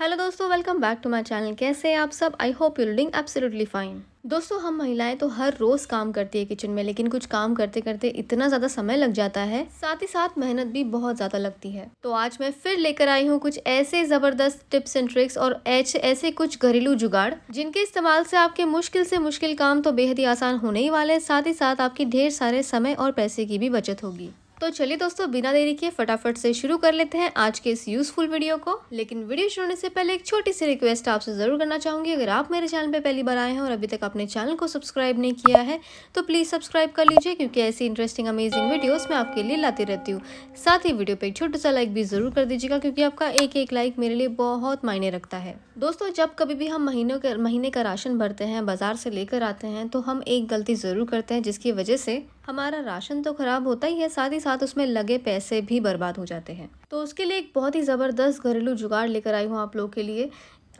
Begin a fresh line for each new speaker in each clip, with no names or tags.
hello दोस्तों welcome back to my channel कैसे हैं आप सब I hope you doing absolutely fine दोस्तों हम महिलाएं तो हर रोज़ काम करती है किचन में लेकिन कुछ काम करते करते इतना ज़्यादा समय लग जाता है साथ ही साथ मेहनत भी बहुत ज़्यादा लगती है तो आज मैं फिर लेकर आई हूँ कुछ ऐसे ज़बरदस्त टिप्स एंड ट्रिक्स और ऐसे ऐसे कुछ घरेलू जुगाड़ जिनके इस्तेमाल से आपके मुश्किल से मुश्किल काम तो बेहद ही आसान होने ही वाले हैं साथ ही साथ आपकी ढेर सारे समय और पैसे की भी बचत होगी तो चलिए दोस्तों बिना देरी के फटाफट से शुरू कर लेते हैं आज के इस यूजफुल वीडियो को लेकिन वीडियो शुरू होने से पहले एक छोटी सी रिक्वेस्ट आपसे ज़रूर करना चाहूँगी अगर आप मेरे चैनल पर पहली बार आए हैं और अभी तक अपने चैनल को सब्सक्राइब नहीं किया है तो प्लीज़ सब्सक्राइब कर लीजिए क्योंकि ऐसी इंटरेस्टिंग अमेजिंग वीडियोज़ मैं आपके लिए लाती रहती हूँ साथ ही वीडियो पर एक छोटा सा लाइक भी ज़रूर कर दीजिएगा क्योंकि आपका एक एक लाइक मेरे लिए बहुत मायने रखता है दोस्तों जब कभी भी हम महीनों के महीने का राशन भरते हैं बाज़ार से लेकर आते हैं तो हम एक गलती ज़रूर करते हैं जिसकी वजह से हमारा राशन तो ख़राब होता ही है साथ ही साथ उसमें लगे पैसे भी बर्बाद हो जाते हैं तो उसके लिए एक बहुत ही ज़बरदस्त घरेलू जुगाड़ लेकर आई हूँ आप लोगों के लिए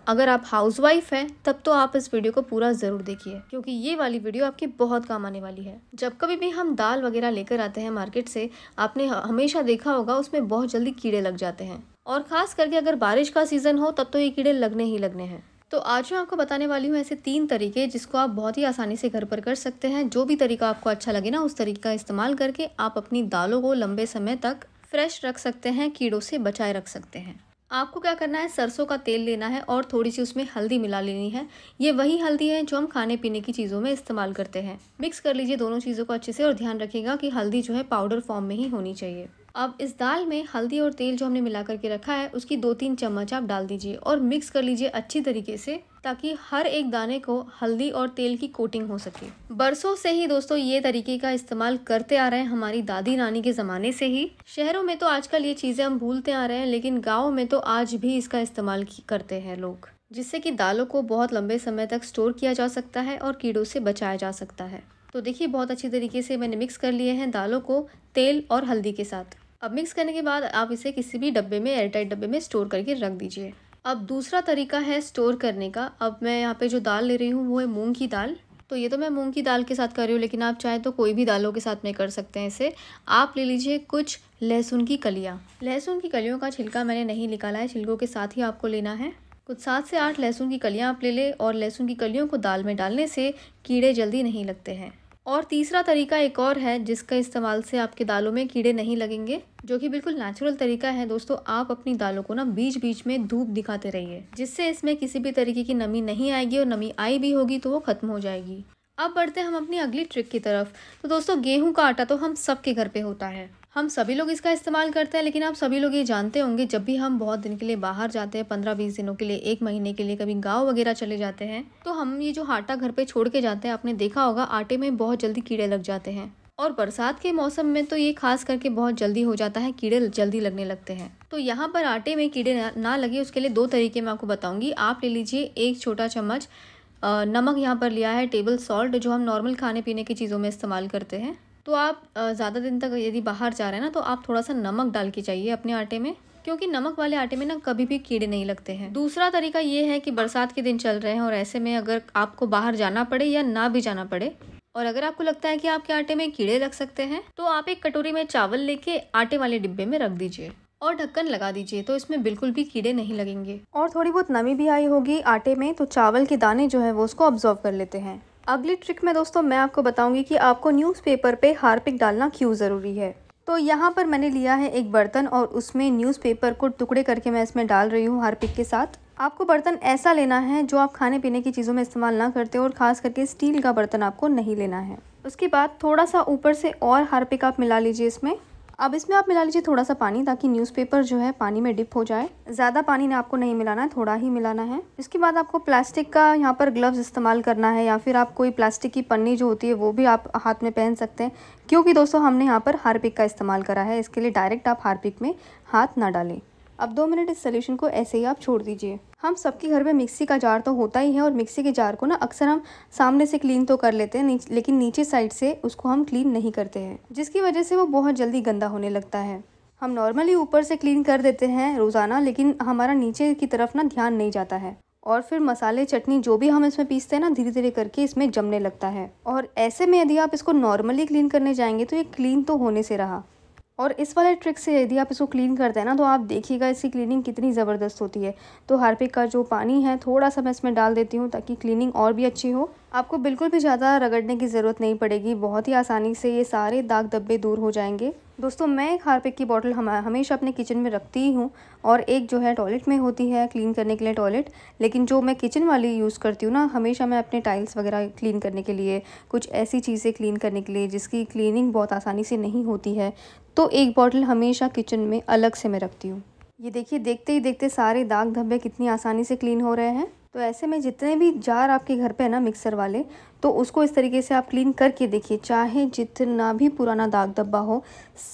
अगर आप हाउसवाइफ हैं तब तो आप इस वीडियो को पूरा ज़रूर देखिए क्योंकि ये वाली वीडियो आपकी बहुत काम आने वाली है जब कभी भी हम दाल वगैरह लेकर आते हैं मार्केट से आपने हमेशा देखा होगा उसमें बहुत जल्दी कीड़े लग जाते हैं और ख़ास करके अगर बारिश का सीज़न हो तब तो ये कीड़े लगने ही लगने हैं तो आज मैं आपको बताने वाली हूँ ऐसे तीन तरीके जिसको आप बहुत ही आसानी से घर पर कर सकते हैं जो भी तरीका आपको अच्छा लगे ना उस तरीके का इस्तेमाल करके आप अपनी दालों को लंबे समय तक फ्रेश रख सकते हैं कीड़ों से बचाए रख सकते हैं आपको क्या करना है सरसों का तेल लेना है और थोड़ी सी उसमें हल्दी मिला लेनी है ये वही हल्दी है जो हम खाने पीने की चीज़ों में इस्तेमाल करते हैं मिक्स कर लीजिए दोनों चीज़ों को अच्छे से और ध्यान रखिएगा कि हल्दी जो है पाउडर फॉर्म में ही होनी चाहिए अब इस दाल में हल्दी और तेल जो हमने मिला करके रखा है उसकी दो तीन चम्मच आप डाल दीजिए और मिक्स कर लीजिए अच्छी तरीके से ताकि हर एक दाने को हल्दी और तेल की कोटिंग हो सके बरसों से ही दोस्तों ये तरीके का इस्तेमाल करते आ रहे हैं हमारी दादी नानी के ज़माने से ही शहरों में तो आजकल ये चीज़ें हम भूलते आ रहे हैं लेकिन गाँव में तो आज भी इसका इस्तेमाल करते हैं लोग जिससे कि दालों को बहुत लंबे समय तक स्टोर किया जा सकता है और कीड़ों से बचाया जा सकता है तो देखिए बहुत अच्छी तरीके से मैंने मिक्स कर लिए हैं दालों को तेल और हल्दी के साथ अब मिक्स करने के बाद आप इसे किसी भी डब्बे में एयरटाइट डब्बे में स्टोर करके रख दीजिए अब दूसरा तरीका है स्टोर करने का अब मैं यहाँ पे जो दाल ले रही हूँ वो है मूंग की दाल तो ये तो मैं मूंग की दाल के साथ कर रही हूँ लेकिन आप चाहें तो कोई भी दालों के साथ में कर सकते हैं इसे आप ले लीजिए कुछ लहसुन की कलियाँ लहसुन की कलियों का छिलका मैंने नहीं निकाला है छिलकों के साथ ही आपको लेना है कुछ सात से आठ लहसुन की कलियाँ आप ले लें और लहसुन की कलियों को दाल में डालने से कीड़े जल्दी नहीं लगते हैं और तीसरा तरीका एक और है जिसका इस्तेमाल से आपके दालों में कीड़े नहीं लगेंगे जो कि बिल्कुल नेचुरल तरीका है दोस्तों आप अपनी दालों को ना बीच बीच में धूप दिखाते रहिए जिससे इसमें किसी भी तरीके की नमी नहीं आएगी और नमी आई भी होगी तो वो ख़त्म हो जाएगी अब बढ़ते हम अपनी अगली ट्रिक की तरफ तो दोस्तों गेहूं का आटा तो हम सबके घर पे होता है हम सभी लोग इसका इस्तेमाल करते हैं लेकिन आप सभी लोग ये जानते होंगे जब भी हम बहुत दिन के लिए बाहर जाते हैं पंद्रह बीस दिनों के लिए एक महीने के लिए कभी गाँव वगैरह चले जाते हैं तो हम ये जो आटा घर पर छोड़ के जाते हैं आपने देखा होगा आटे में बहुत जल्दी कीड़े लग जाते हैं और बरसात के मौसम में तो ये खास करके बहुत जल्दी हो जाता है कीड़े जल्दी लगने लगते हैं तो यहाँ पर आटे में कीड़े ना लगे उसके लिए दो तरीके मैं आपको बताऊँगी आप ले लीजिए एक छोटा चम्मच नमक यहाँ पर लिया है टेबल सॉल्ट जो हम नॉर्मल खाने पीने की चीज़ों में इस्तेमाल करते हैं तो आप ज़्यादा दिन तक यदि बाहर जा रहे हैं ना तो आप थोड़ा सा नमक डाल के जाइए अपने आटे में क्योंकि नमक वाले आटे में ना कभी भी कीड़े नहीं लगते हैं दूसरा तरीका ये है कि बरसात के दिन चल रहे हैं और ऐसे में अगर आपको बाहर जाना पड़े या ना भी जाना पड़े और अगर आपको लगता है कि आपके आटे में कीड़े लग सकते हैं तो आप एक कटोरी में चावल लेके आटे वाले डिब्बे में रख दीजिए और ढक्कन लगा दीजिए तो इसमें बिल्कुल भी कीड़े नहीं लगेंगे और थोड़ी बहुत नमी भी आई होगी आटे में तो चावल के दाने जो है वो उसको ऑब्जॉर्व कर लेते हैं अगली ट्रिक में दोस्तों मैं आपको बताऊंगी कि आपको न्यूज़पेपर पे हारपिक डालना क्यों ज़रूरी है तो यहाँ पर मैंने लिया है एक बर्तन और उसमें न्यूज़पेपर को टुकड़े करके मैं इसमें डाल रही हूँ हारपिक के साथ आपको बर्तन ऐसा लेना है जो आप खाने पीने की चीज़ों में इस्तेमाल ना करते और ख़ास करके स्टील का बर्तन आपको नहीं लेना है उसके बाद थोड़ा सा ऊपर से और हारपिक आप मिला लीजिए इसमें अब इसमें आप मिला लीजिए थोड़ा सा पानी ताकि न्यूज़पेपर जो है पानी में डिप हो जाए ज़्यादा पानी ने आपको नहीं मिलाना है थोड़ा ही मिलाना है इसके बाद आपको प्लास्टिक का यहाँ पर ग्लव्स इस्तेमाल करना है या फिर आप कोई प्लास्टिक की पन्नी जो होती है वो भी आप हाथ में पहन सकते हैं क्योंकि दोस्तों हमने यहाँ पर हार्पिक का इस्तेमाल करा है इसके लिए डायरेक्ट आप हार्पिक में हाथ ना डालें अब दो मिनट इस सोल्यूशन को ऐसे ही आप छोड़ दीजिए हम सबके घर में मिक्सी का जार तो होता ही है और मिक्सी के जार को ना अक्सर हम सामने से क्लीन तो कर लेते हैं नीच, लेकिन नीचे साइड से उसको हम क्लीन नहीं करते हैं जिसकी वजह से वो बहुत जल्दी गंदा होने लगता है हम नॉर्मली ऊपर से क्लीन कर देते हैं रोज़ाना लेकिन हमारा नीचे की तरफ ना ध्यान नहीं जाता है और फिर मसाले चटनी जो भी हम इसमें पीसते हैं ना धीरे धीरे करके इसमें जमने लगता है और ऐसे में यदि आप इसको नॉर्मली क्लीन करने जाएंगे तो ये क्लीन तो होने से रहा और इस वाले ट्रिक से यदि आप इसको क्लीन करते हैं ना तो आप देखिएगा इसकी क्लीनिंग कितनी ज़बरदस्त होती है तो हार्पिक का जो पानी है थोड़ा सा मैं इसमें डाल देती हूँ ताकि क्लीनिंग और भी अच्छी हो आपको बिल्कुल भी ज़्यादा रगड़ने की ज़रूरत नहीं पड़ेगी बहुत ही आसानी से ये सारे दाग धब्बे दूर हो जाएंगे दोस्तों मैं एक हारपिक की बॉटल हम हमेशा अपने किचन में रखती ही हूँ और एक जो है टॉयलेट में होती है क्लीन करने के लिए टॉयलेट लेकिन जो मैं किचन वाली यूज़ करती हूँ ना हमेशा मैं अपने टाइल्स वगैरह क्लीन करने के लिए कुछ ऐसी चीज़ें क्लीन करने के लिए जिसकी क्लीनिंग बहुत आसानी से नहीं होती है तो एक बॉटल हमेशा किचन में अलग से मैं रखती हूँ ये देखिए देखते ही देखते सारे दाग धब्बे कितनी आसानी से क्लीन हो रहे हैं तो ऐसे में जितने भी जार आपके घर पे है ना मिक्सर वाले तो उसको इस तरीके से आप क्लीन करके देखिए चाहे जितना भी पुराना दाग धब्बा हो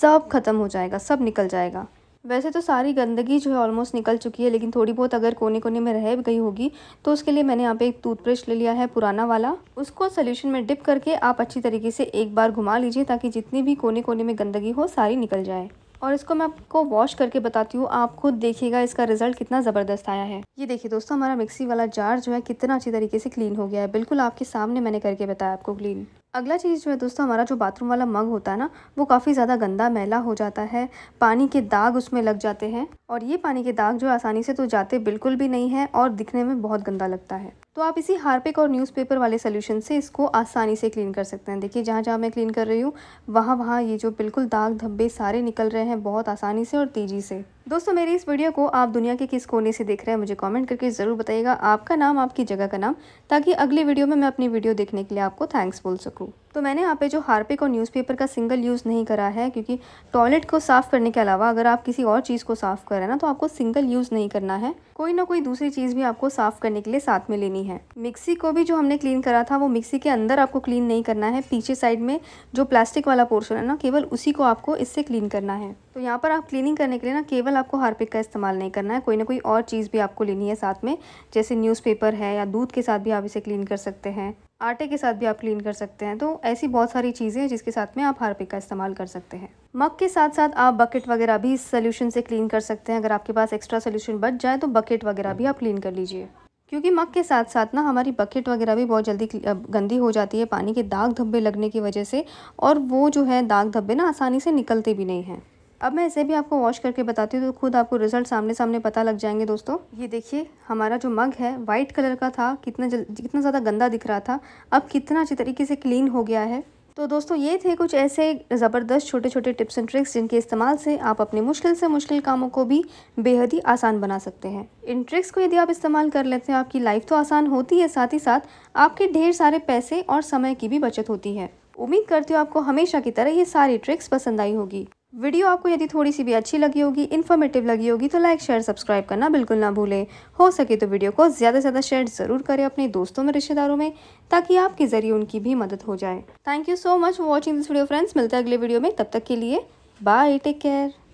सब ख़त्म हो जाएगा सब निकल जाएगा वैसे तो सारी गंदगी जो है ऑलमोस्ट निकल चुकी है लेकिन थोड़ी बहुत अगर कोने कोने में रह गई होगी तो उसके लिए मैंने यहाँ पे एक टूथब्रश ले लिया है पुराना वाला उसको सोल्यूशन में डिप करके आप अच्छी तरीके से एक बार घुमा लीजिए ताकि जितनी भी कोने कोने में गंदगी हो सारी निकल जाए और इसको मैं आपको वॉश करके बताती हूँ आप खुद देखिएगा इसका रिजल्ट कितना ज़बरदस्त आया है ये देखिए दोस्तों हमारा मिक्सी वाला जार जो है कितना अच्छी तरीके से क्लीन हो गया है बिल्कुल आपके सामने मैंने करके बताया आपको क्लीन अगला चीज़ जो है दोस्तों हमारा जो बाथरूम वाला मग होता है ना वो काफ़ी ज़्यादा गंदा मैला हो जाता है पानी के दाग उसमें लग जाते हैं और ये पानी के दाग जो आसानी से तो जाते बिल्कुल भी नहीं है और दिखने में बहुत गंदा लगता है तो आप इसी हार्पिक और न्यूज़पेपर वाले सोल्यूशन से इसको आसानी से क्लीन कर सकते हैं देखिए जहाँ जहाँ मैं क्लीन कर रही हूँ वहाँ वहाँ ये जो बिल्कुल दाग धब्बे सारे निकल रहे हैं बहुत आसानी से और तेज़ी से दोस्तों मेरी इस वीडियो को आप दुनिया के किस कोने से देख रहे हैं मुझे कमेंट करके ज़रूर बताइएगा आपका नाम आपकी जगह का नाम ताकि अगली वीडियो में मैं अपनी वीडियो देखने के लिए आपको थैंक्स बोल सकूँ तो मैंने यहाँ पे जो हारपिक और न्यूज़पेपर का सिंगल यूज़ नहीं करा है क्योंकि टॉयलेट को साफ़ करने के अलावा अगर आप किसी और चीज़ को साफ़ कर रहे ना तो आपको सिंगल यूज़ नहीं करना है कोई ना कोई दूसरी चीज़ भी आपको साफ़ करने के लिए साथ में लेनी है मिक्सी को भी जो हमने क्लीन करा था वो मिक्सी के अंदर आपको क्लीन नहीं करना है पीछे साइड में जो प्लास्टिक वाला पोर्शन है ना केवल उसी को आपको इससे क्लीन करना है तो यहाँ पर आप क्लीनिंग करने के लिए ना केवल आपको हार्पिक का इस्तेमाल नहीं करना है कोई ना कोई और चीज़ भी आपको लेनी है साथ में जैसे न्यूज़पेपर है या दूध के साथ भी आप इसे क्लीन कर सकते हैं आटे के साथ भी आप क्लीन कर सकते हैं तो ऐसी बहुत सारी चीज़ें हैं जिसके साथ में आप हारपिक का इस्तेमाल कर सकते हैं मग के साथ साथ आप बकेट वगैरह भी इस सोल्यूशन से क्लीन कर सकते हैं अगर आपके पास एक्स्ट्रा सोल्यूशन बच जाए तो बकेट वगैरह भी आप क्लीन कर लीजिए क्योंकि मग के साथ साथ ना हमारी बकेट वगैरह भी बहुत जल्दी गंदी हो जाती है पानी के दाग धब्बे लगने की वजह से और वो जो है दाग धब्बे ना आसानी से निकलते भी नहीं हैं अब मैं इसे भी आपको वॉश करके बताती हूँ तो खुद आपको रिजल्ट सामने सामने पता लग जाएंगे दोस्तों ये देखिए हमारा जो मग है वाइट कलर का था कितना जल कितना ज़्यादा गंदा दिख रहा था अब कितना अच्छी तरीके से क्लीन हो गया है तो दोस्तों ये थे कुछ ऐसे ज़बरदस्त छोटे छोटे टिप्स एंड ट्रिक्स जिनके इस्तेमाल से आप अपने मुश्किल से मुश्किल कामों को भी बेहद ही आसान बना सकते हैं इन ट्रिक्स को यदि आप इस्तेमाल कर लेते हैं आपकी लाइफ तो आसान होती है साथ ही साथ आपके ढेर सारे पैसे और समय की भी बचत होती है उम्मीद करती हूँ आपको हमेशा की तरह ये सारी ट्रिक्स पसंद आई होगी वीडियो आपको यदि थोड़ी सी भी अच्छी लगी होगी इन्फॉर्मेटिव लगी होगी तो लाइक शेयर सब्सक्राइब करना बिल्कुल ना भूलें हो सके तो वीडियो को ज़्यादा से ज़्यादा शेयर ज़रूर करें अपने दोस्तों में रिश्तेदारों में ताकि आपके ज़रिए उनकी भी मदद हो जाए thank you so much for watching this video friends मिलते हैं अगले वीडियो में तब तक के लिए बाय टेक केयर